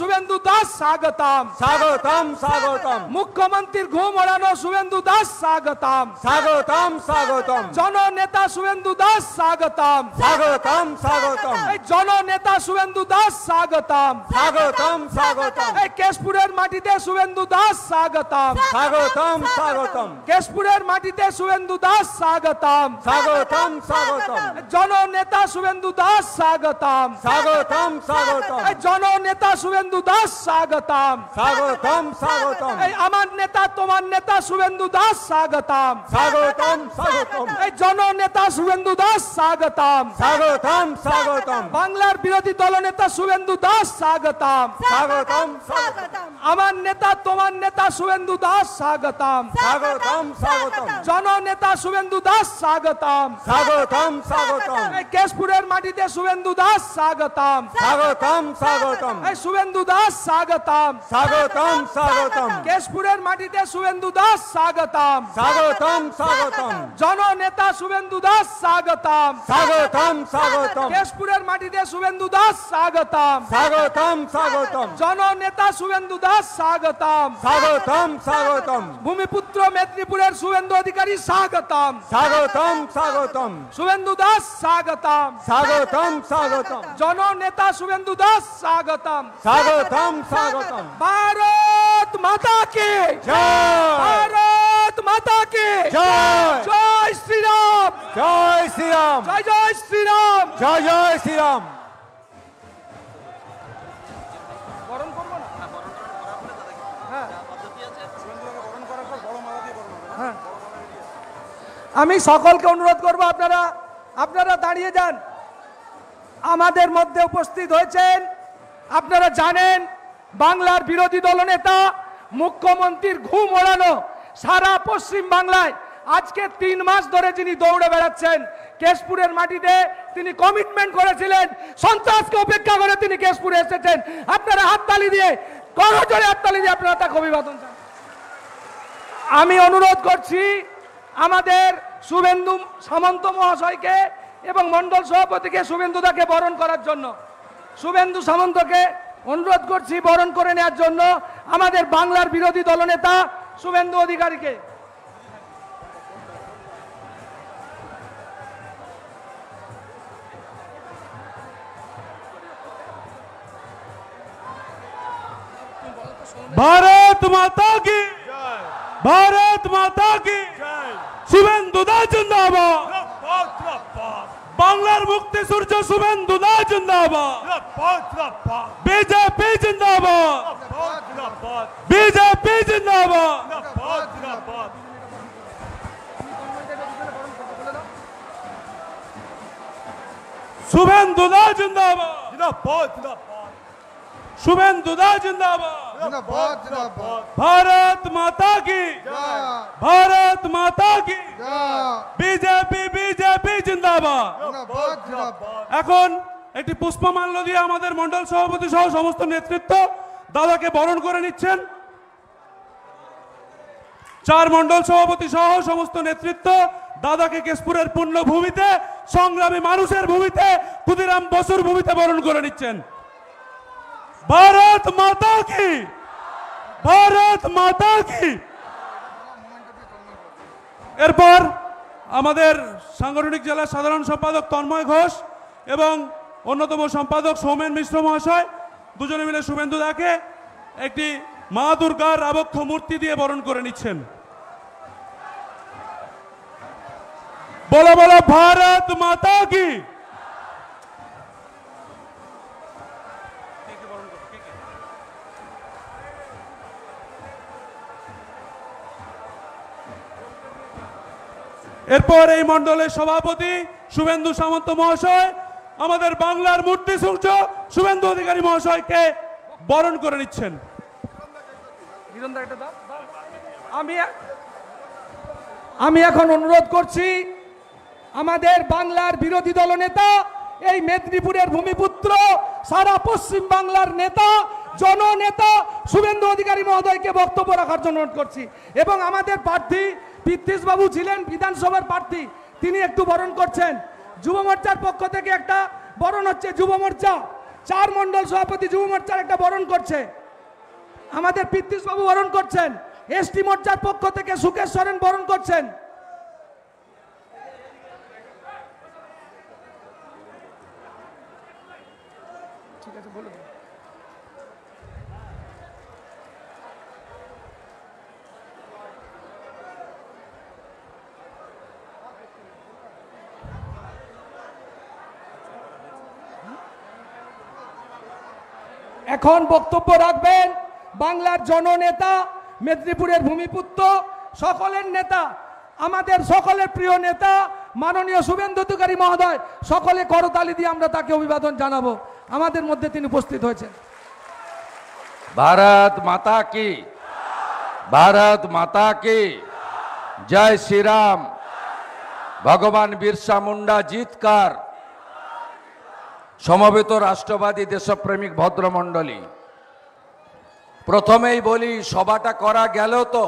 সুবেन्दु দাস স্বাগতম স্বাগতম স্বাগতম মুখ্যমন্ত্রী ঘোমড়ানো সুবেन्दु দাস স্বাগতম স্বাগতম স্বাগতম জননেতা সুবেन्दु দাস স্বাগতম স্বাগতম এই জননেতা সুবেन्दु দাস স্বাগতম স্বাগতম এই কেশপুরের মাটিতে সুবেन्दु দাস স্বাগতম স্বাগতম কেশপুরের মাটিতে সুবেन्दु দাস স্বাগতম স্বাগতম জননেতা সুবেन्दु দাস স্বাগতম স্বাগতম এই জননেতা সু বঙ্গবন্ধু দাশ স্বাগতম স্বাগতম স্বাগতম এই আমান নেতা তোমার নেতা সু বঙ্গবন্ধু দাশ স্বাগতম স্বাগতম স্বাগতম এই জননেতা সু বঙ্গবন্ধু দাশ স্বাগতম স্বাগতম স্বাগতম বাংলার বিরোধী দলনেতা সু বঙ্গবন্ধু দাশ স্বাগতম স্বাগতম স্বাগতম আমান নেতা তোমার নেতা সু বঙ্গবন্ধু দাশ স্বাগতম স্বাগতম জননেতা সু বঙ্গবন্ধু দাশ স্বাগতম স্বাগতম এই কেশপুরের মাটি দে সু বঙ্গবন্ধু দাশ স্বাগতম স্বাগতম এই শুভেন্দু দাস স্বাগতম স্বাগতম স্বাগতম কেশপুরের মাটিতে শুভেন্দু দাস স্বাগতম স্বাগতম স্বাগতম জননেতা শুভেন্দু দাস স্বাগতম স্বাগতম স্বাগতম কেশপুরের মাটিতে শুভেন্দু দাস স্বাগতম স্বাগতম স্বাগতম জননেতা শুভেন্দু দাস স্বাগতম স্বাগতম স্বাগতম ভূমিপুত্র মেদিনীপুরের শুভেন্দু অধিকারী স্বাগতম স্বাগতম স্বাগতম শুভেন্দু দাস স্বাগতম স্বাগতম স্বাগতম জননেতা শুভেন্দু দাস স্বাগতম স্বাগতম স্বাগতম ভারত মাতা কে ভারত মাতা কে জয় শ্রীরাম জয় শ্রীরাম জয় জয় শ্রীরাম জয় জয় শ্রীরাম হ্যাঁ, হ্যাঁ। হ্যাঁ। আমি সকলকে অনুরোধ করব আপনারা আপনারা দাঁড়িয়ে যান আমাদের মধ্যে উপস্থিত হয়েছেন আপনারা জানেন বাংলার বিরোধী দলনেতা মুখ্যমন্ত্রীর ঘুম ওড়ানো সারা পশ্চিম বাংলায় আজকে তিন মাস ধরে যিনি দৌড়ে বেড়াচ্ছেন কেশপুরের মাটিতে তিনি কমিটমেন্ট করেছিলেন সন্ত্রাসকে উপেক্ষা করে তিনি কেশপুরে এসেছেন আপনারা হাততালি দিয়ে করজোরে হাততালি দিয়ে আপনারা তাকে অভিবাদন আমি অনুরোধ করছি আমাদের শুভেন্দু সামন্ত মহাশয়কে এবং মন্ডল সভাপতিকে শুভেন্দুদাকে বরণ করার জন্য শুভেন্দু সামন্তকে অনুরোধ করছি বরণ করে নেওয়ার জন্য আমাদের বাংলার বিরোধী দলনেতা শুভেন্দু অধিকারীকে মাতা কি ভারত মাতা কি की शिवेंदुदा जिंदाबाद బంగ్లార్ ముక్తి సుర్జ సుబంధు నా జిందాబా బీజేపీ జిందాబా బీజేపీ జిందాబా శుభేందు నా జిందాబా శుభేందు నా జిందాబా ভারত মাতা की ভারত মাতা की বিজেপি বিজেপি জিন্দাবাদ এখন একটি পুষ্পমাল্য দিয়ে আমাদের মন্ডল সভাপতি সহ সমস্ত নেতৃত্ব দাদাকে বরণ করে নিচ্ছেন চার মন্ডল সভাপতি সহ সমস্ত নেতৃত্ব দাদাকে কেশপুরের পুণ্য ভূমিতে সংগ্রামী মানুষের ভূমিতে ক্ষুদিরাম বসুর ভূমিতে বরণ করে নিচ্ছেন भारत माता की भारत माता की এরপর আমাদের সাংগঠনিক জেলার সাধারণ সম্পাদক তন্ময় ঘোষ এবং অন্যতম সম্পাদক সৌমেন মিশ্র মহাশয় দুজনে মিলে শুভেন্দু দাকে একটি মা দুর্গার আবক্ষ মূর্তি দিয়ে বরণ করে নিচ্ছেন বলো বলো ভারত মাতা কি এরপর এই মণ্ডলের সভাপতি শুভেন্দু সামন্ত মহাশয় আমাদের বাংলার মূর্তি সূর্য শুভেন্দু অধিকারী মহাশয়কে বরণ করে নিচ্ছেন আমি আমি এখন অনুরোধ করছি আমাদের বাংলার বিরোধী দল নেতা এই মেদিনীপুরের ভূমিপুত্র সারা পশ্চিম বাংলার নেতা জননেতা শুভেন্দু অধিকারী মহোদয়কে বক্তব্য রাখার জন্য অনুরোধ করছি এবং আমাদের প্রার্থী বাবু ছিলেন বিধানসভার প্রার্থী তিনি একটু বরণ করছেন যুব মোর্চার পক্ষ থেকে একটা বরণ হচ্ছে যুব মোর্চা চার মন্ডল সভাপতি যুব মোর্চার একটা বরণ করছে আমাদের বাবু বরণ করছেন এসটি মোর্চার পক্ষ থেকে সুকেশ সরেন বরণ করছেন ঠিক আছে বলুন এখন বক্তব্য রাখবেন বাংলার জননেতা মেদিনীপুরের ভূমিপুত্র সকলের নেতা আমাদের সকলের প্রিয় নেতা মাননীয় শুভেন্দু অধিকারী মহোদয় সকলে করতালি দিয়ে আমরা তাকে অভিবাদন জানাবো আমাদের মধ্যে তিনি উপস্থিত হয়েছেন ভারত মাতা কি ভারত মাতা কি জয় শ্রীরাম ভগবান বিরসা মুন্ডা জিতকার সমবেত রাষ্ট্রবাদী দেশপ্রেমিক ভদ্রমণ্ডলী প্রথমেই বলি সভাটা করা গেল তো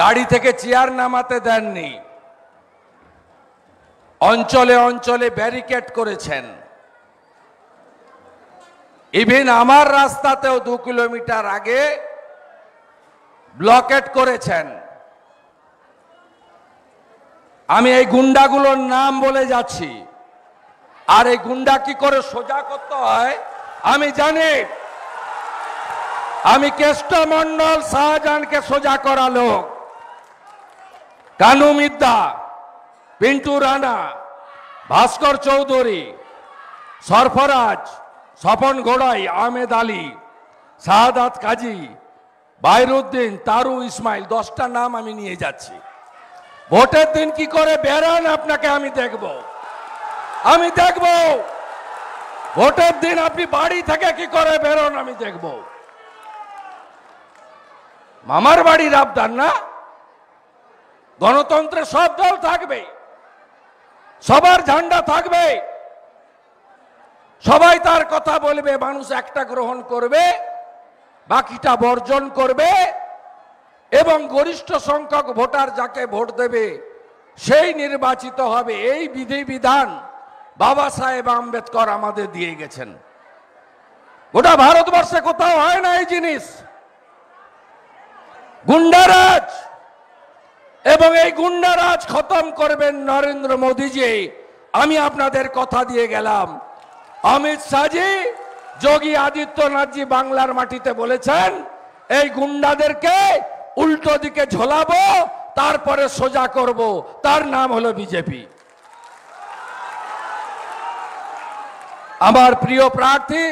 গাড়ি থেকে চেয়ার নামাতে দেননি অঞ্চলে অঞ্চলে ব্যারিকেড করেছেন ইভিন আমার রাস্তাতেও দু কিলোমিটার আগে ব্লকেট করেছেন আমি এই গুন্ডাগুলোর নাম বলে যাচ্ছি আর এই গুন্ডা কি করে সোজা করতে হয় আমি জানি আমি কেষ্ট মন্ডল শাহজাহানকে সোজা করা লোক কানু মিদ্দা পিন্টু রানা ভাস্কর চৌধুরী সরফরাজ স্বপন ঘোড়াই আহমেদ আলী শাহাদাত কাজী বাইরুদ্দিন তারু ইসমাইল দশটা নাম আমি নিয়ে যাচ্ছি ভোটের দিন কি করে বেরান আপনাকে আমি দেখবো আমি দেখব ভোটের দিন আপনি বাড়ি থেকে কি করে বেরোন আমি দেখব মামার বাড়ির আবদার না গণতন্ত্রে সব দল থাকবে সবার ঝান্ডা থাকবে সবাই তার কথা বলবে মানুষ একটা গ্রহণ করবে বাকিটা বর্জন করবে এবং গরিষ্ঠ সংখ্যক ভোটার যাকে ভোট দেবে সেই নির্বাচিত হবে এই বিধিবিধান বিধান বাবা সাহেব আম্বেদকর আমাদের দিয়ে গেছেন গোটা ভারতবর্ষে কোথাও হয় না এই জিনিস গুন্ডারাজ এবং এই গুন্ডারাজ খতম করবেন নরেন্দ্র মোদীজি আমি আপনাদের কথা দিয়ে গেলাম অমিত শাহজি যোগী আদিত্যনাথজি বাংলার মাটিতে বলেছেন এই গুন্ডাদেরকে উল্টো দিকে ঝোলাবো তারপরে সোজা করব তার নাম হলো বিজেপি আমার প্রিয় প্রার্থী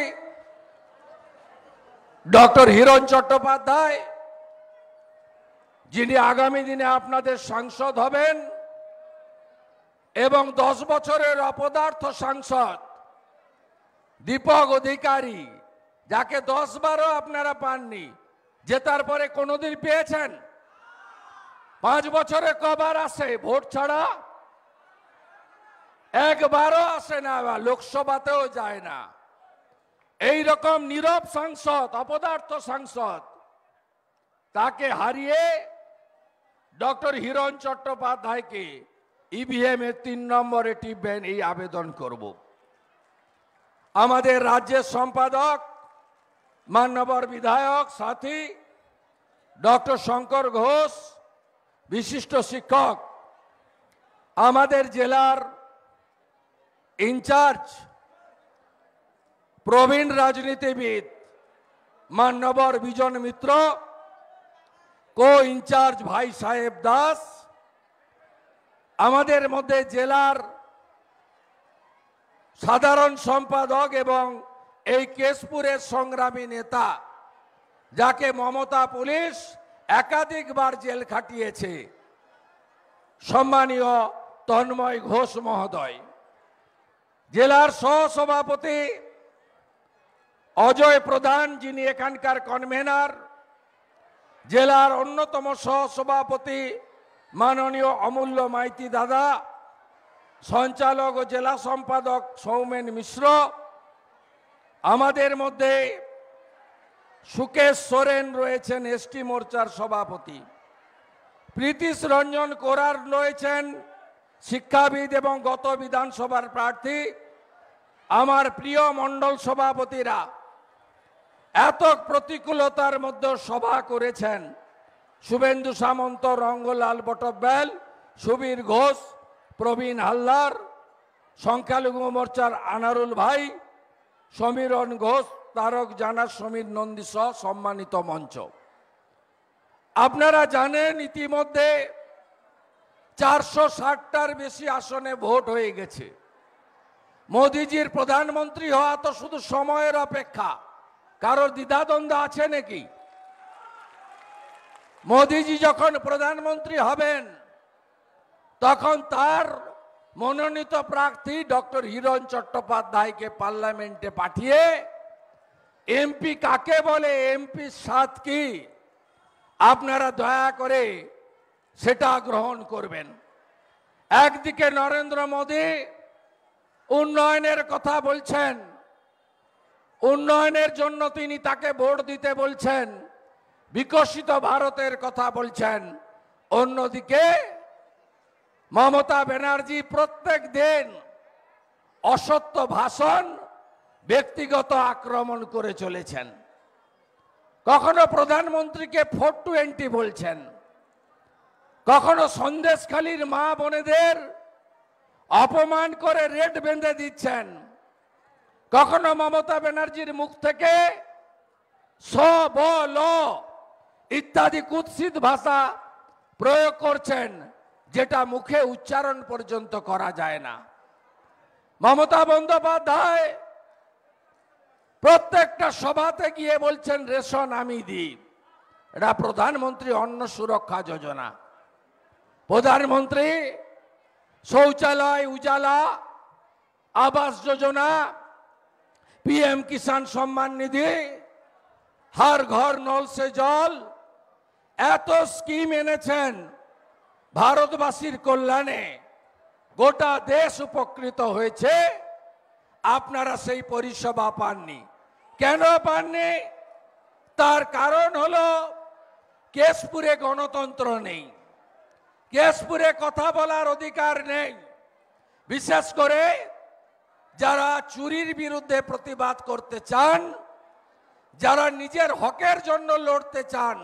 ডক্টর হিরণ চট্টোপাধ্যায় যিনি আগামী দিনে আপনাদের সাংসদ হবেন এবং দশ বছরের অপদার্থ সাংসদ দীপক অধিকারী যাকে দশ বারও আপনারা পাননি যে তারপরে কোনোদিন পেয়েছেন পাঁচ বছরে কবার আসে ভোট ছাড়া একবারও আসে না লোকসভাতেও যায় না এই রকম নীরব সাংসদ অপদার্থ সাংসদ তাকে হারিয়ে ডক্টর হিরণ চট্টোপাধ্যায়কে ইভিএম e এর তিন নম্বরে টিপবেন এই আবেদন করব আমাদের রাজ্যের সম্পাদক মান্যবর বিধায়ক সাথী ডক্টর শঙ্কর ঘোষ বিশিষ্ট শিক্ষক আমাদের জেলার ইনচার্জ প্রবীণ রাজনীতিবিদ মান্যবর বিজন মিত্র কো ইনচার্জ ভাই সাহেব দাস আমাদের মধ্যে জেলার সাধারণ সম্পাদক এবং এই কেশপুরের সংগ্রামী নেতা যাকে মমতা পুলিশ একাধিকবার জেল খাটিয়েছে সম্মানীয় তন্ময় ঘোষ মহোদয় জেলার সহসভাপতি অজয় প্রধান যিনি এখানকার কনভেনার জেলার অন্যতম সহসভাপতি মাননীয় অমূল্য মাইতি দাদা সঞ্চালক ও জেলা সম্পাদক সৌমেন মিশ্র আমাদের মধ্যে সুকেশ সোরেন রয়েছেন এসটি মোর্চার সভাপতি প্রীতিশ রঞ্জন কোরার রয়েছেন শিক্ষাবিদ এবং গত বিধানসভার প্রার্থী আমার প্রিয় মণ্ডল সভাপতিরা এত প্রতিকূলতার মধ্যে সভা করেছেন শুভেন্দু সামন্ত রঙ্গলাল বটব্যাল সুবীর ঘোষ প্রবীণ হালদার সংখ্যালঘু মোর্চার আনারুল ভাই সমীরণ ঘোষ তারক জানা সমীর নন্দী সহ সম্মানিত মঞ্চ আপনারা জানেন ইতিমধ্যে চারশো ষাটটার বেশি আসনে ভোট হয়ে গেছে মোদিজির প্রধানমন্ত্রী হওয়া তো শুধু সময়ের অপেক্ষা কারোর দ্বিধাদ্বন্দ্ব আছে নাকি মোদিজি যখন প্রধানমন্ত্রী হবেন তখন তার মনোনীত প্রার্থী ডক্টর হিরণ চট্টোপাধ্যায়কে পার্লামেন্টে পাঠিয়ে এমপি কাকে বলে এমপি সাত কি আপনারা দয়া করে সেটা গ্রহণ করবেন একদিকে নরেন্দ্র মোদী উন্নয়নের কথা বলছেন উন্নয়নের জন্য তিনি তাকে ভোট দিতে বলছেন বিকশিত ভারতের কথা বলছেন অন্যদিকে মমতা ব্যানার্জি প্রত্যেক দিন অসত্য ভাষণ ব্যক্তিগত আক্রমণ করে চলেছেন কখনো প্রধানমন্ত্রীকে ফোর টোয়েন্টি বলছেন কখনো সন্দেশখালীর মা বোনেদের অপমান করে রেড বেঁধে দিচ্ছেন কখনো মমতা ব্যানার্জির মুখ থেকে স ল ইত্যাদি কুৎসিত ভাষা প্রয়োগ করছেন যেটা মুখে উচ্চারণ পর্যন্ত করা যায় না মমতা বন্দ্যোপাধ্যায় প্রত্যেকটা সভাতে গিয়ে বলছেন রেশন আমি দিই এটা প্রধানমন্ত্রী অন্ন সুরক্ষা যোজনা প্রধানমন্ত্রী শৌচালয় উজালা আবাস যোজনা পিএম কিষাণ সম্মান নিধি হার ঘর নল সে জল এত স্কিম এনেছেন ভারতবাসীর কল্যাণে গোটা দেশ উপকৃত হয়েছে আপনারা সেই পরিষেবা পাননি কেন পাননি তার কারণ হলো কেশপুরে গণতন্ত্র নেই কেশপুরে কথা বলার অধিকার নেই বিশেষ করে যারা চুরির বিরুদ্ধে প্রতিবাদ করতে চান যারা নিজের হকের জন্য লড়তে চান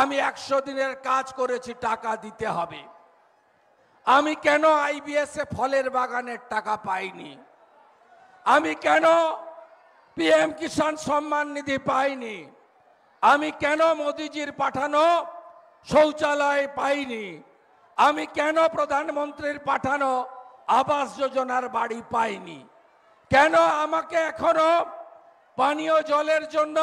আমি একশো দিনের কাজ করেছি টাকা দিতে হবে আমি কেন আইবিএস এ ফলের বাগানের টাকা পাইনি আমি কেন পিএম কিষাণ সম্মান নিধি পাইনি আমি কেন মোদিজির পাঠানো শৌচালয় পাইনি আমি কেন প্রধানমন্ত্রীর পাঠানো আবাস যোজনার বাড়ি পাইনি কেন আমাকে এখনো পানীয় জলের জন্য